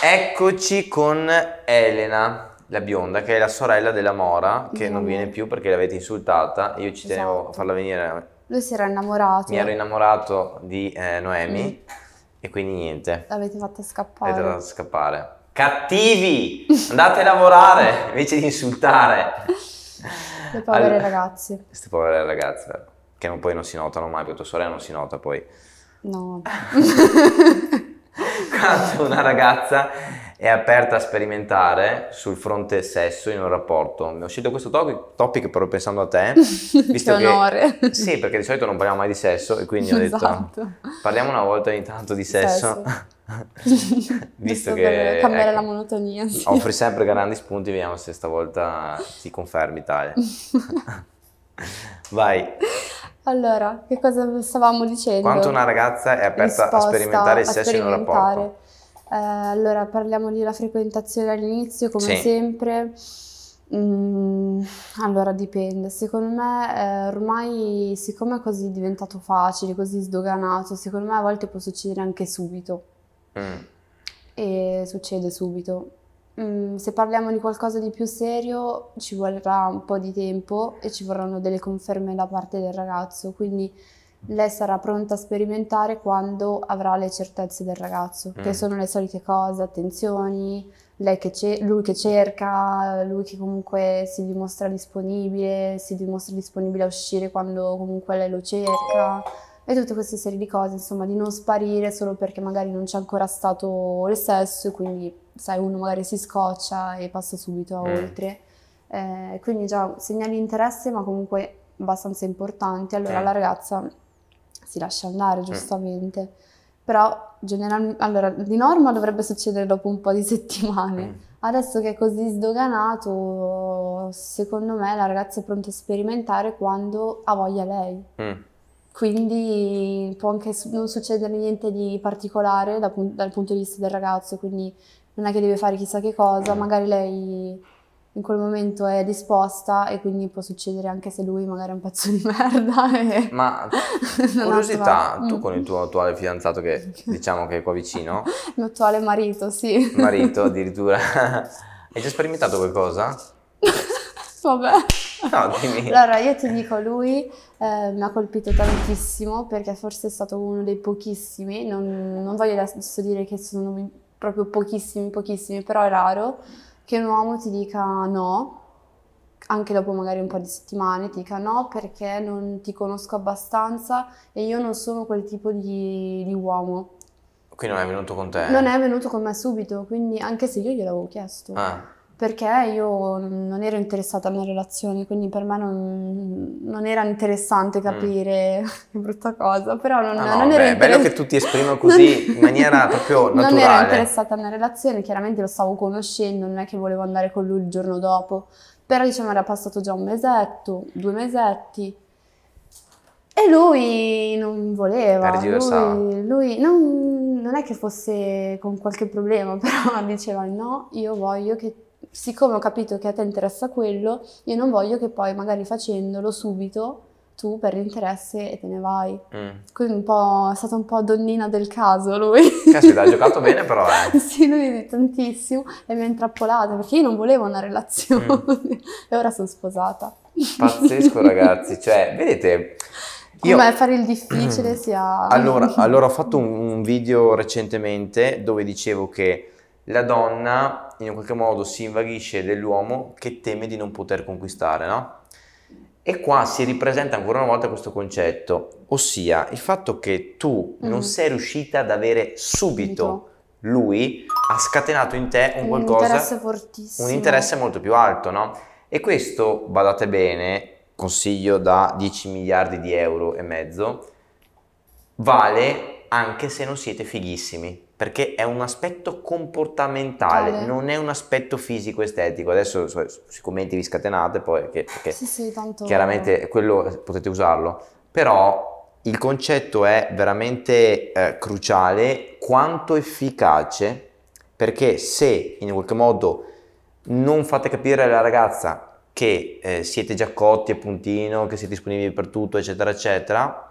Eccoci con Elena, la bionda, che è la sorella della Mora, che non viene più perché l'avete insultata. Io ci tenevo esatto. a farla venire. Lui si era innamorato. Mi ero innamorato di eh, Noemi mm. e quindi niente. L'avete fatta scappare. L'avete fatta scappare. Cattivi! Andate a lavorare invece di insultare. Le povere allora, ragazze. Queste povere ragazze, che poi non si notano mai, perché tua sorella non si nota poi. No. accanto una ragazza è aperta a sperimentare sul fronte sesso in un rapporto. Mi ho scelto questo topic, topic però pensando a te. Visto che onore. Che, sì, perché di solito non parliamo mai di sesso e quindi ho detto esatto. parliamo una volta ogni tanto di sesso. sesso. visto che cambiare ecco, la monotonia. Sì. Offri sempre grandi spunti, vediamo se stavolta si confermi tale. Vai. Allora, che cosa stavamo dicendo? Quanto una ragazza è aperta a sperimentare il sesso in un rapporto? Eh, allora, parliamo della frequentazione all'inizio, come sì. sempre. Mm, allora dipende, secondo me eh, ormai siccome è così diventato facile, così sdoganato, secondo me a volte può succedere anche subito. Mm. E succede subito. Mm, se parliamo di qualcosa di più serio ci vorrà un po' di tempo e ci vorranno delle conferme da parte del ragazzo, quindi lei sarà pronta a sperimentare quando avrà le certezze del ragazzo, mm. che sono le solite cose, attenzioni, che ce- lui che cerca, lui che comunque si dimostra disponibile, si dimostra disponibile a uscire quando comunque lei lo cerca e tutte queste serie di cose, insomma, di non sparire solo perché magari non c'è ancora stato il sesso e quindi sai, uno magari si scoccia e passa subito a mm. oltre. Eh, quindi già segnali di interesse, ma comunque abbastanza importanti. Allora mm. la ragazza si lascia andare, mm. giustamente. Mm. Però generalmente, allora, di norma dovrebbe succedere dopo un po' di settimane. Mm. Adesso che è così sdoganato, secondo me la ragazza è pronta a sperimentare quando ha voglia lei mm. quindi può anche non succedere niente di particolare dal, punto di vista del ragazzo, quindi non è che deve fare chissà che cosa, magari lei in quel momento è disposta e quindi può succedere anche se lui magari è un pezzo di merda. E... Ma curiosità, tu con il tuo attuale fidanzato che diciamo che è qua vicino. Il mio attuale marito, sì. Marito addirittura. Hai già sperimentato qualcosa? Vabbè. No, dimmi. Allora, io ti dico, lui eh, mi ha colpito tantissimo perché forse è stato uno dei pochissimi, non, non voglio adesso dire che sono proprio pochissimi, pochissimi, però è raro che un uomo ti dica no, anche dopo magari un po' di settimane, ti dica no perché non ti conosco abbastanza e io non sono quel tipo di, di uomo. Quindi non è venuto con te? Non è venuto con me subito, quindi anche se io gliel'avevo chiesto. Ah perché io non ero interessata alle relazione, quindi per me non, non era interessante mm. capire mm. che brutta cosa, però non, ah no, non beh, ero interessata. bello che tu ti esprima così in maniera proprio naturale. Non ero interessata alla relazione, chiaramente lo stavo conoscendo, non è che volevo andare con lui il giorno dopo, però diciamo era passato già un mesetto, due mesetti. E lui non voleva, per lui, lui non, non è che fosse con qualche problema, però diceva no, io voglio che siccome ho capito che a te interessa quello, io non voglio che poi magari facendolo subito tu per interesse e te ne vai. Mm. Quindi è stata un po' donnina del caso lui. Caspita, l'ha giocato bene però. Eh. sì, lui è tantissimo e mi ha intrappolata perché io non volevo una relazione mm. e ora sono sposata. Pazzesco ragazzi, cioè vedete... Io... Come fare il difficile sia... Allora, allora ho fatto un, un video recentemente dove dicevo che la donna in qualche modo si invaghisce dell'uomo che teme di non poter conquistare, no? E qua si ripresenta ancora una volta questo concetto, ossia il fatto che tu mm. non sei riuscita ad avere subito lui ha scatenato in te un, un qualcosa, interesse fortissimo. un interesse molto più alto, no? E questo, badate bene, consiglio da 10 miliardi di euro e mezzo, vale anche se non siete fighissimi perché è un aspetto comportamentale, vale. non è un aspetto fisico estetico. Adesso sui commenti vi scatenate, poi che, perché sì, sì, tanto... chiaramente quello potete usarlo, però il concetto è veramente eh, cruciale quanto efficace, perché se in qualche modo non fate capire alla ragazza che eh, siete già cotti e puntino, che siete disponibili per tutto, eccetera, eccetera,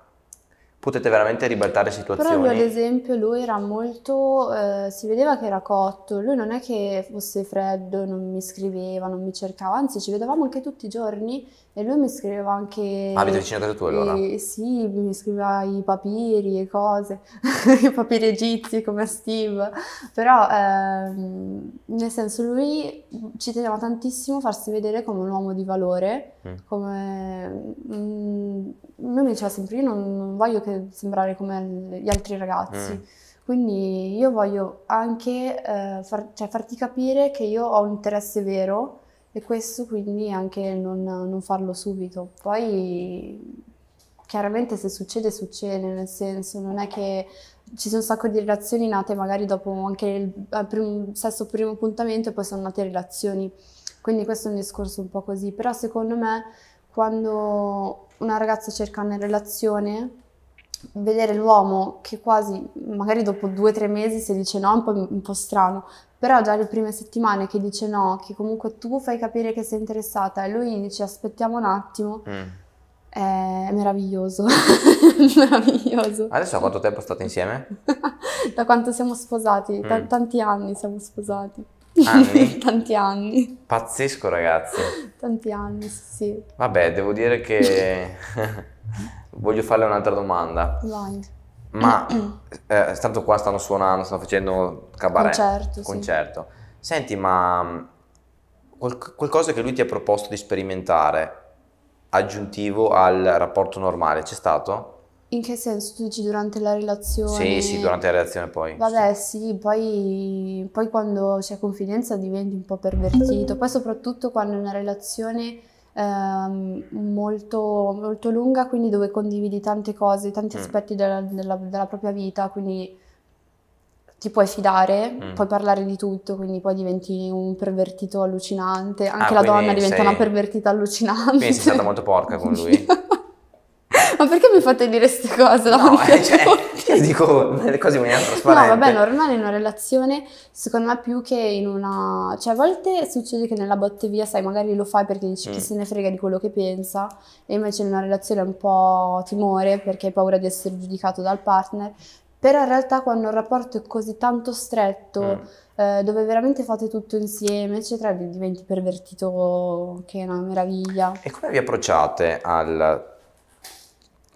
potete veramente ribaltare situazioni. Però lui ad esempio lui era molto, eh, si vedeva che era cotto, lui non è che fosse freddo, non mi scriveva, non mi cercava, anzi ci vedevamo anche tutti i giorni e lui mi scriveva anche... Abita ah, vicino a casa tua allora? E, sì, mi scriveva i papiri e cose, i papiri egizi come Steve, però ehm, nel senso lui ci teneva tantissimo a farsi vedere come un uomo di valore, mm. come... Mm, lui mi diceva sempre io non, non voglio sembrare come gli altri ragazzi. Mm. Quindi io voglio anche eh, far, cioè, farti capire che io ho un interesse vero e questo quindi anche non, non farlo subito. Poi chiaramente se succede succede, nel senso non è che ci sono un sacco di relazioni nate magari dopo anche il primo, sesso primo appuntamento e poi sono nate relazioni, quindi questo è un discorso un po' così, però secondo me quando una ragazza cerca una relazione vedere l'uomo che quasi, magari dopo due o tre mesi, se dice no, è un po', un po', strano, però già le prime settimane che dice no, che comunque tu fai capire che sei interessata e lui dice aspettiamo un attimo, mm. è meraviglioso, meraviglioso. Adesso a quanto tempo state insieme? da quanto siamo sposati, mm. T- tanti anni siamo sposati. Anni. Tanti anni. Pazzesco ragazzi. Tanti anni, sì. Vabbè, devo dire che voglio farle un'altra domanda. Vai. Ma eh, tanto qua stanno suonando, stanno facendo cabaret. Concerto. concerto. Sì. Senti, ma mm, qual- qualcosa che lui ti ha proposto di sperimentare aggiuntivo al rapporto normale c'è stato? In che senso? Tu dici durante la relazione? Sì, sì, durante la relazione poi. Vabbè, sì, sì poi, poi quando c'è confidenza diventi un po' pervertito, poi soprattutto quando una relazione ehm, molto, molto, lunga, quindi dove condividi tante cose, tanti mm. aspetti della, della, della, propria vita, quindi ti puoi fidare, mm. puoi parlare di tutto, quindi poi diventi un pervertito allucinante, anche ah, la donna diventa sei... una pervertita allucinante. Quindi sei stata molto porca con lui. Ma perché mi fate dire queste cose? No, no eh, cioè, io dico le cose in maniera trasparente. No, vabbè, normale in una relazione, secondo me più che in una... Cioè, a volte succede che nella botte via, sai, magari lo fai perché dici mm. chi se ne frega di quello che pensa, e invece in una relazione è un po' timore perché hai paura di essere giudicato dal partner. Però in realtà quando il rapporto è così tanto stretto... Mm eh, dove veramente fate tutto insieme, eccetera, diventi pervertito, che è una meraviglia. E come vi approcciate al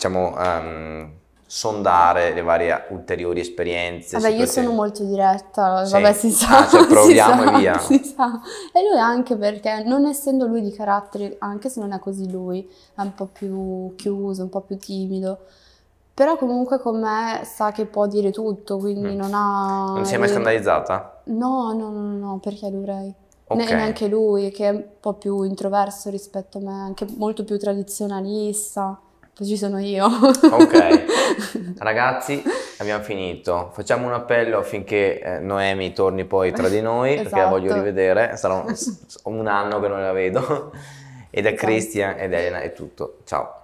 diciamo, um, sondare le varie ulteriori esperienze. Vabbè, io sono molto diretta, sì. vabbè, si ah, sa. Ah, cioè, proviamo sa, e via. Si sa. E lui anche perché, non essendo lui di carattere, anche se non è così lui, è un po' più chiuso, un po' più timido però comunque con me sa che può dire tutto, quindi mm. non ha... Non si è mai scandalizzata? No, no, no, no, perché dovrei. Okay. neanche lui, che è un po' più introverso rispetto a me, anche molto più tradizionalista poi esatto, ci sono io. ok, ragazzi, abbiamo finito. Facciamo un appello affinché eh, Noemi torni poi tra di noi, esatto. perché la voglio esatto. rivedere. Sarà un, un anno che non la vedo. E da esatto. Cristian ed Elena è tutto. Ciao.